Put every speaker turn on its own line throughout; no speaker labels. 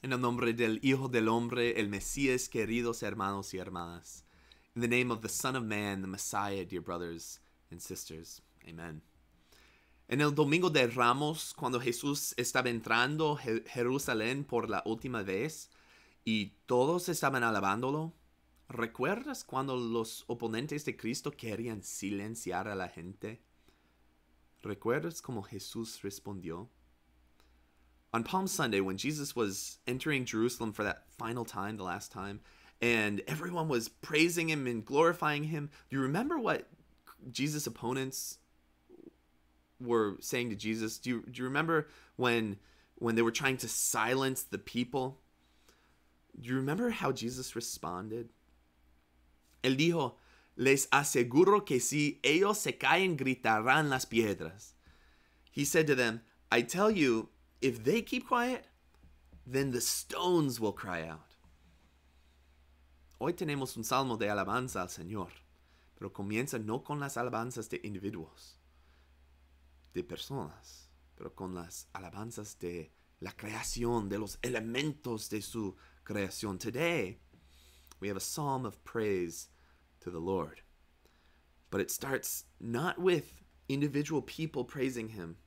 En el nombre del Hijo del Hombre, el Mesías, queridos hermanos y hermanas. In the name of the Son of Man, the Messiah, dear brothers and sisters. Amen. En el domingo de Ramos, cuando Jesús estaba entrando a Jerusalén por la última vez y todos estaban alabándolo, ¿recuerdas cuando los oponentes de Cristo querían silenciar a la gente? ¿Recuerdas cómo Jesús respondió? on Palm Sunday, when Jesus was entering Jerusalem for that final time, the last time, and everyone was praising him and glorifying him, do you remember what Jesus' opponents were saying to Jesus? Do you, do you remember when when they were trying to silence the people? Do you remember how Jesus responded? Él dijo, Les aseguro que si ellos se caen, gritarán las piedras. He said to them, I tell you, if they keep quiet, then the stones will cry out. Hoy tenemos un salmo de alabanza al Señor, pero comienza no con las alabanzas de individuos, de personas, pero con las alabanzas de la creación, de los elementos de su creación. Today, we have a psalm of praise to the Lord. But it starts not with individual people praising him,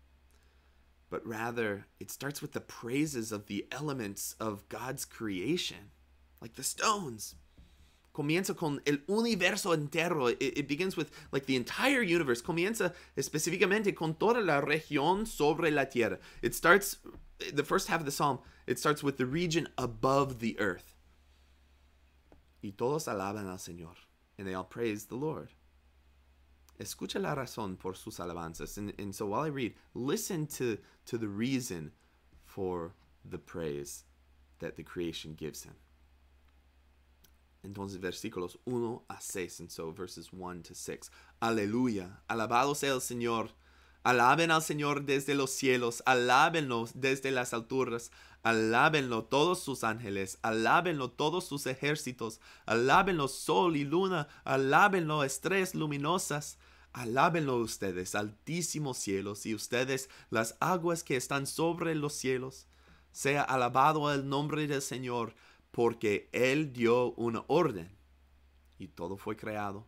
but rather it starts with the praises of the elements of God's creation, like the stones. Comienza con el universo entero. It, it, begins with like the entire universe. Comienza específicamente con toda la región sobre la tierra. It starts, the first half of the psalm, it starts with the region above the earth. Y todos alaban al Señor, and they all praise the Lord. Escucha la razón por sus alabanzas. And, so while I read, listen to, to the reason for the praise that the creation gives him. Entonces, versículos 1 a 6, and so verses 1 to 6. Aleluya, alabado sea el Señor. Alaben al Señor desde los cielos, Alabenlo desde las alturas, alábenlo todos sus ángeles, alábenlo todos sus ejércitos, Alabenlo sol y luna, alábenlo estrellas luminosas Alábenlo ustedes, altísimos cielos, y ustedes, las aguas que están sobre los cielos. Sea alabado el nombre del Señor, porque Él dio una orden. Y todo fue creado,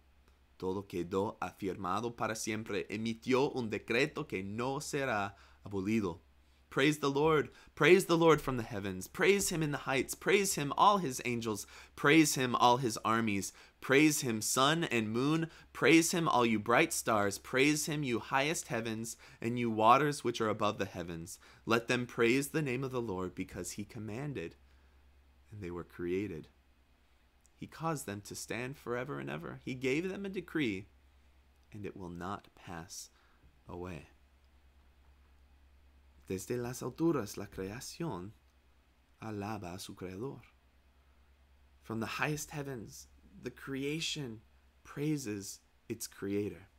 todo quedó afirmado para siempre, emitió un decreto que no será abolido. Praise the Lord. Praise the Lord from the heavens. Praise him in the heights. Praise him, all his angels. Praise him, all his armies. Praise him, sun and moon. Praise him, all you bright stars. Praise him, you highest heavens, and you waters which are above the heavens. Let them praise the name of the Lord, because he commanded, and they were created. He caused them to stand forever and ever. He gave them a decree, and it will not pass away. Desde las alturas la creación alaba a su creador. From the highest heavens, the creation praises its creator.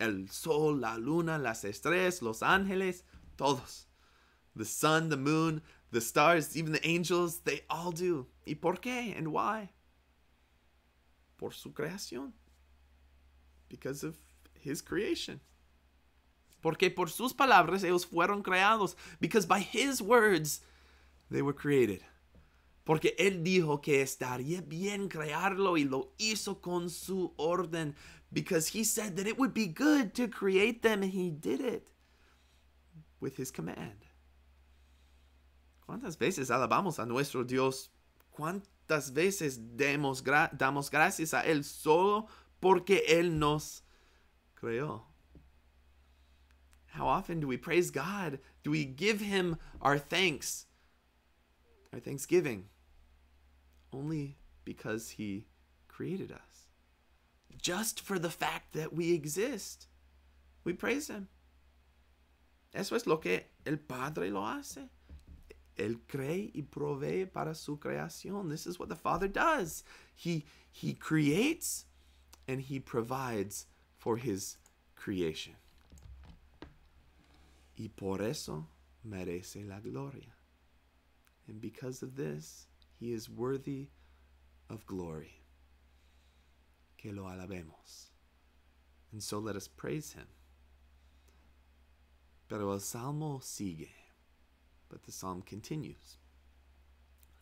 El sol, la luna, las estrellas, los ángeles, todos. The sun, the moon, the stars, even the angels, they all do. ¿Y por qué? And why? Por su creación. Because of his creation. Porque por sus palabras ellos fueron creados. Because by his words they were created. Porque Él dijo que estaría bien crearlo y lo hizo con su orden. Because He said that it would be good to create them and He did it with His command. ¿Cuántas veces alabamos a nuestro Dios? ¿Cuántas veces demos gra damos gracias a Él solo porque Él nos creó? How often do we praise God? Do we give Him our thanks? Our thanksgiving? only because he created us. Just for the fact that we exist, we praise him. Eso es lo que el Padre lo hace. Él cree y provee para su creación. This is what the Father does. He, he creates and he provides for his creation. Y por eso merece la gloria. And because of this, He is worthy of glory. Que lo alabemos. Y so let us praise him. Pero el salmo sigue. But the Salmo continues.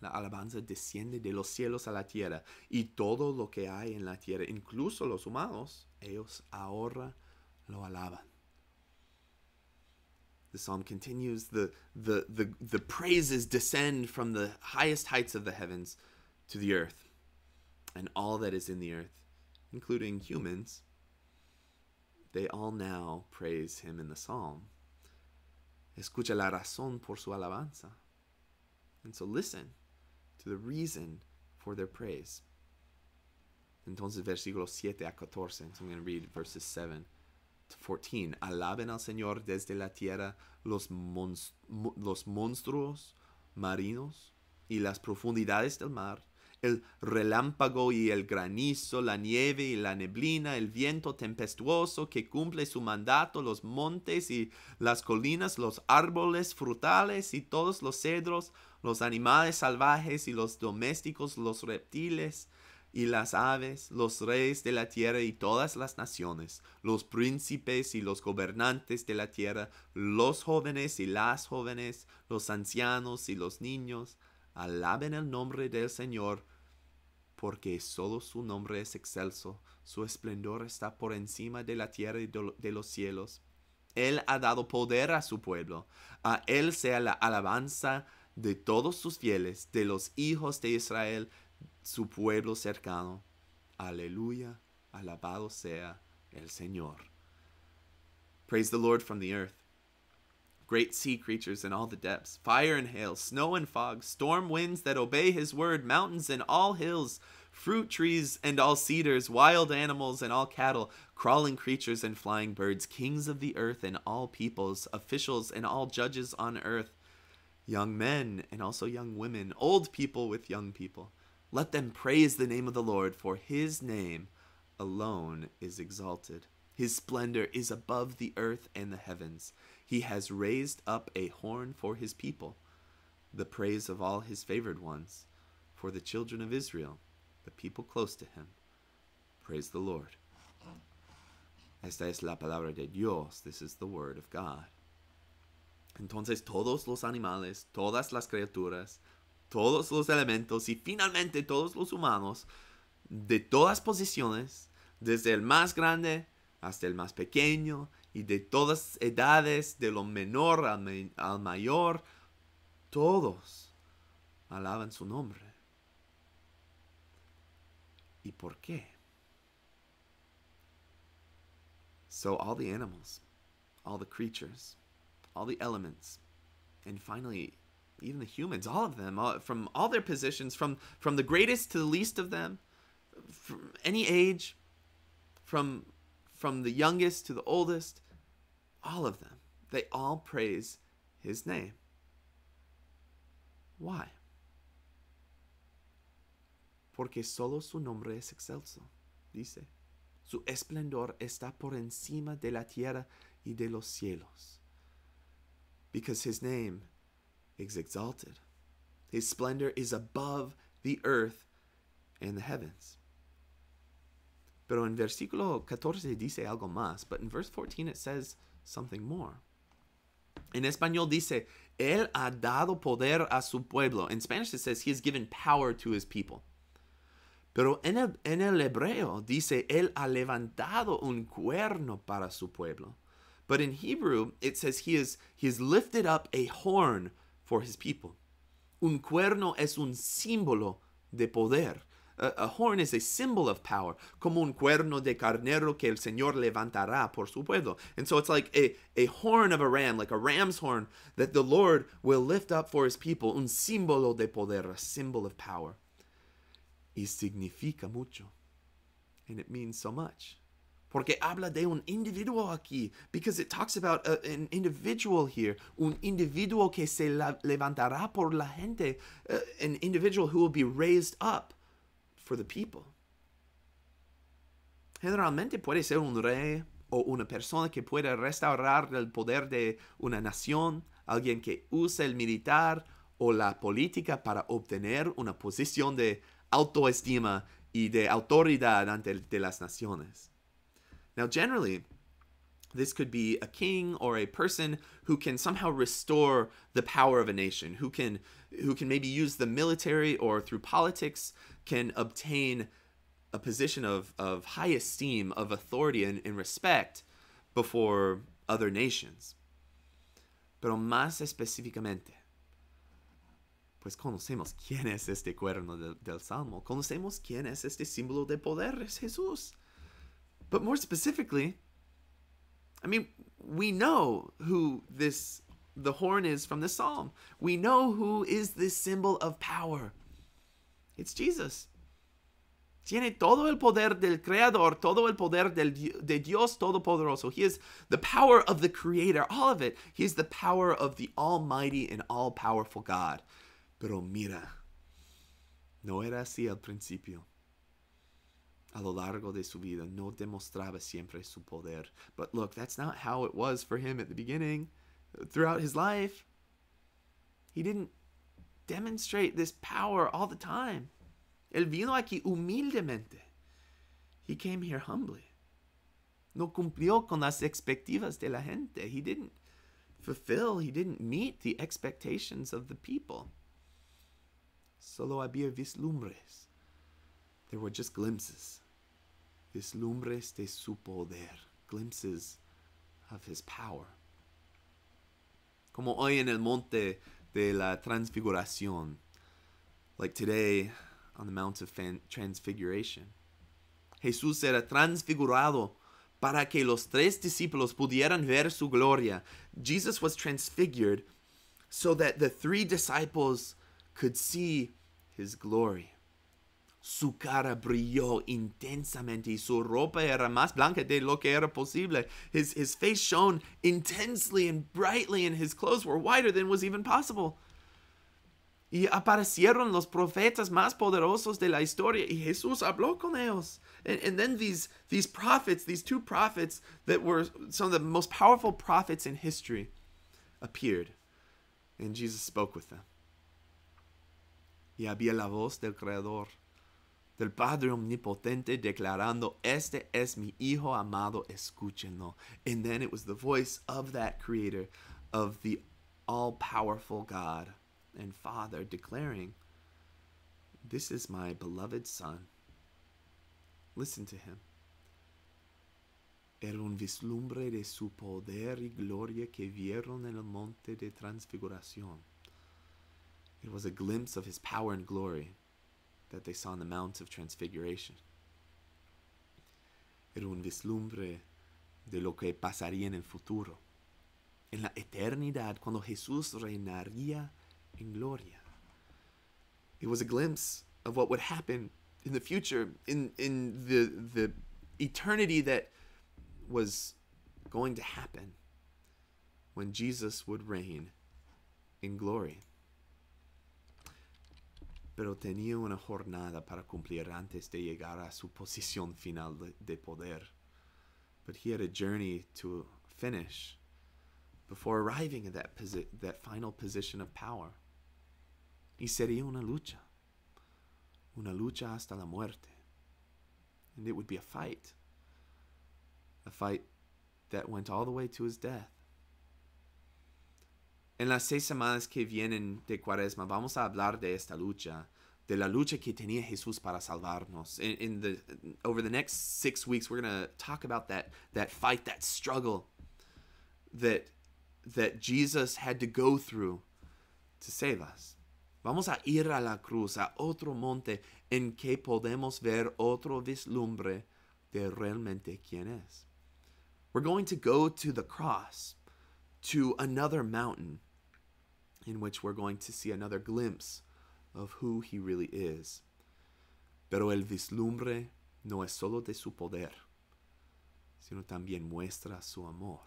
La alabanza desciende de los cielos a la tierra y todo lo que hay en la tierra, incluso los humanos, ellos ahora lo alaban. the psalm continues the, the the the praises descend from the highest heights of the heavens to the earth and all that is in the earth including humans they all now praise him in the psalm escucha la razón por su alabanza and so listen to the reason for their praise entonces versículos 7 a 14 so i'm going to read verses 7 14. Alaben al Señor desde la tierra los, los monstruos marinos y las profundidades del mar, el relámpago y el granizo, la nieve y la neblina, el viento tempestuoso que cumple su mandato, los montes y las colinas, los árboles frutales y todos los cedros, los animales salvajes y los domésticos, los reptiles, y las aves, los reyes de la tierra y todas las naciones, los príncipes y los gobernantes de la tierra, los jóvenes y las jóvenes, los ancianos y los niños, alaben el nombre del Señor, porque solo su nombre es excelso, su esplendor está por encima de la tierra y de los cielos. Él ha dado poder a su pueblo, a Él sea la alabanza de todos sus fieles, de los hijos de Israel, su pueblo cercano. Aleluya, alabado sea el Señor. Praise the Lord from the earth. Great sea creatures in all the depths, fire and hail, snow and fog, storm winds that obey his word, mountains and all hills, fruit trees and all cedars, wild animals and all cattle, crawling creatures and flying birds, kings of the earth and all peoples, officials and all judges on earth, young men and also young women, old people with young people let them praise the name of the Lord, for his name alone is exalted. His splendor is above the earth and the heavens. He has raised up a horn for his people, the praise of all his favored ones, for the children of Israel, the people close to him. Praise the Lord. Esta es la palabra de Dios. This is the word of God. Entonces todos los animales, todas las criaturas, todos los elementos y finalmente todos los humanos de todas posiciones, desde el más grande hasta el más pequeño y de todas edades, de lo menor al, mayor, todos alaban su nombre. ¿Y por qué? So all the animals, all the creatures, all the elements, and finally even the humans, all of them, all, from all their positions, from from the greatest to the least of them, from any age, from from the youngest to the oldest, all of them, they all praise his name. Why? Porque solo su nombre es excelso, dice. Su esplendor está por encima de la tierra y de los cielos. Because his name is exalted. His splendor is above the earth and the heavens. Pero en versículo 14 dice algo más, but in verse 14 it says something more. En español dice, Él ha dado poder a su pueblo. In Spanish it says, He has given power to His people. Pero en el, en el hebreo dice, Él ha levantado un cuerno para su pueblo. But in Hebrew, it says he is he has lifted up a horn for his people. Un cuerno es un símbolo de poder. A, a horn is a symbol of power, como un cuerno de carnero que el Señor levantará por su pueblo. And so it's like a, a horn of a ram, like a ram's horn, that the Lord will lift up for his people, un símbolo de poder, a symbol of power. Y significa mucho. And it means so much. porque habla de un individuo aquí, because it talks about uh, an individual here, un individuo que se levantará por la gente, uh, an individual who will be raised up for the people. Generalmente puede ser un rey o una persona que puede restaurar el poder de una nación, alguien que usa el militar o la política para obtener una posición de autoestima y de autoridad ante de las naciones. Now, generally, this could be a king or a person who can somehow restore the power of a nation, who can who can maybe use the military or through politics can obtain a position of, of high esteem, of authority and, and respect before other nations. Pero más específicamente, pues conocemos quién es este cuerno del, del Salmo, conocemos quién es este símbolo de poder, es Jesús. But more specifically, I mean, we know who this the horn is from the psalm. We know who is this symbol of power. It's Jesus. Tiene todo el poder del Creador, todo el poder del, de Dios Todopoderoso. He is the power of the Creator, all of it. He is the power of the Almighty and All Powerful God. Pero mira, no era así al principio a lo largo de su vida no demostraba siempre su poder. But look, that's not how it was for him at the beginning. Throughout his life, he didn't demonstrate this power all the time. Él vino aquí humildemente. He came here humbly. No cumplió con las expectativas de la gente. He didn't fulfill, he didn't meet the expectations of the people. Solo había vislumbres. There were just glimpses vislumbres de su poder, glimpses of his power. Como hoy en el monte de la transfiguración, like today on the Mount of Transfiguration. Jesús era transfigurado para que los tres discípulos pudieran ver su gloria. Jesus was transfigured so that the three disciples could see his glory. Su cara brilló intensamente y su ropa era más blanca de lo que era posible. His, his face shone intensely and brightly, and his clothes were whiter than was even possible. Y aparecieron los profetas más poderosos de la historia y Jesús habló con ellos. And, and, then these, these prophets, these two prophets that were some of the most powerful prophets in history, appeared. And Jesus spoke with them. Y había la voz del Creador del Padre Omnipotente declarando, Este es mi Hijo amado, escúchenlo. And then it was the voice of that Creator, of the all powerful God and Father declaring, This is my beloved Son. Listen to him. Era un vislumbre de su poder y gloria que vieron en el monte de transfiguración. It was a glimpse of his power and glory that they saw on the Mount of Transfiguration. Era un vislumbre de lo que pasaría en el futuro, en la eternidad, cuando Jesús reinaría en gloria. It was a glimpse of what would happen in the future, in, in the, the eternity that was going to happen when Jesus would reign in glory pero tenía una jornada para cumplir antes de llegar a su posición final de, poder. But he had a journey to finish before arriving at that, posi that final position of power. Y sería una lucha. Una lucha hasta la muerte. And it would be a fight. A fight that went all the way to his death. En las seis semanas que vienen de Cuaresma vamos a hablar de esta lucha, de la lucha que tenía Jesús para salvarnos. In, in the over the next six weeks, we're to talk about that that fight, that struggle that that Jesus had to go through to save us. Vamos a ir a la cruz, a otro monte en que podemos ver otro vislumbre de realmente quién es. We're going to go to the cross, to another mountain in which we're going to see another glimpse of who he really is. Pero el vislumbre no es solo de su poder, sino también muestra su amor.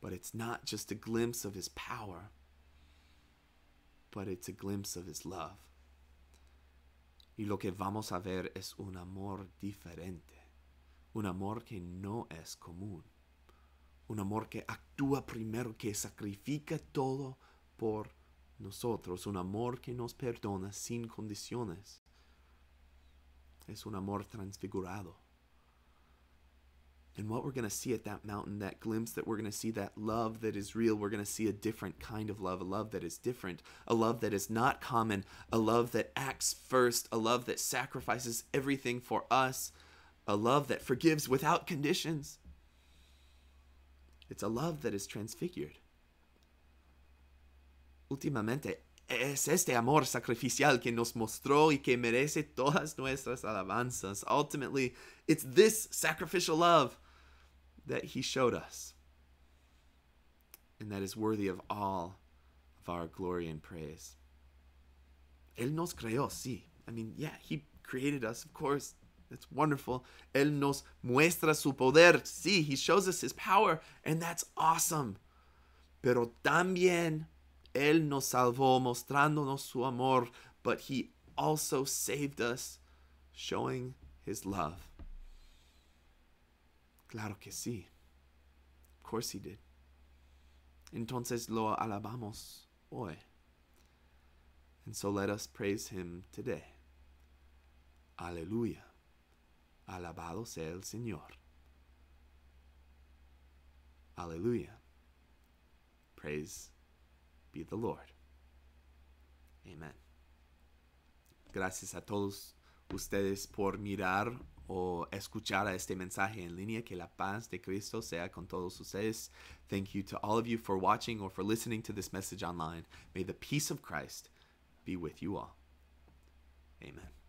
But it's not just a glimpse of his power, but it's a glimpse of his love. Y lo que vamos a ver es un amor diferente, un amor que no es común, un amor que actúa primero, que sacrifica todo por nosotros, un amor que nos perdona sin condiciones. Es un amor transfigurado. And what we're going to see at that mountain, that glimpse that we're going to see, that love that is real, we're going to see a different kind of love, a love that is different, a love that is not common, a love that acts first, a love that sacrifices everything for us, a love that forgives without conditions. It's a love that is transfigured últimamente es este amor sacrificial que nos mostró y que merece todas nuestras alabanzas. Ultimately, it's this sacrificial love that he showed us and that is worthy of all of our glory and praise. Él nos creó, sí. I mean, yeah, he created us, of course. That's wonderful. Él nos muestra su poder. Sí, he shows us his power, and that's awesome. Pero también Él nos salvó mostrándonos su amor, but He also saved us showing His love. Claro que sí. Of course He did. Entonces lo alabamos hoy. And so let us praise Him today. Aleluya. Alabado sea el Señor. Aleluya. Praise be the Lord. Amen. Gracias a todos ustedes por mirar o escuchar este mensaje en línea. Que la paz de Cristo sea con todos ustedes. Thank you to all of you for watching or for listening to this message online. May the peace of Christ be with you all. Amen.